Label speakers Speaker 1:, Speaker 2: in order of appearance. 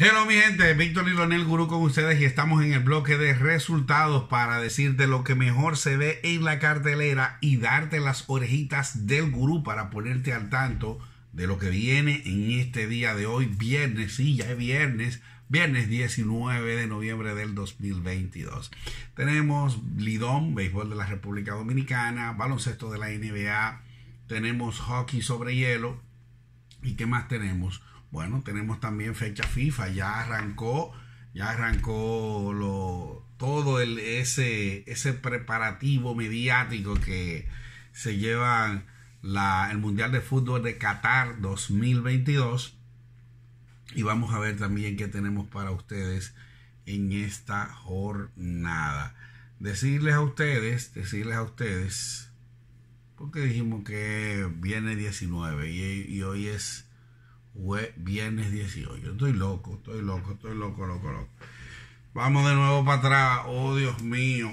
Speaker 1: Hello mi gente, Víctor y Gurú con ustedes y estamos en el bloque de resultados para decirte lo que mejor se ve en la cartelera y darte las orejitas del gurú para ponerte al tanto de lo que viene en este día de hoy, viernes, sí, ya es viernes, viernes 19 de noviembre del 2022. Tenemos Lidón, béisbol de la República Dominicana, baloncesto de la NBA, tenemos hockey sobre hielo y qué más tenemos bueno, tenemos también fecha FIFA, ya arrancó, ya arrancó lo, todo el, ese, ese preparativo mediático que se lleva el Mundial de Fútbol de Qatar 2022. Y vamos a ver también qué tenemos para ustedes en esta jornada. Decirles a ustedes, decirles a ustedes, porque dijimos que viene 19 y hoy es viernes 18. Estoy loco, estoy loco, estoy loco, loco, loco. Vamos de nuevo para atrás. Oh, Dios mío.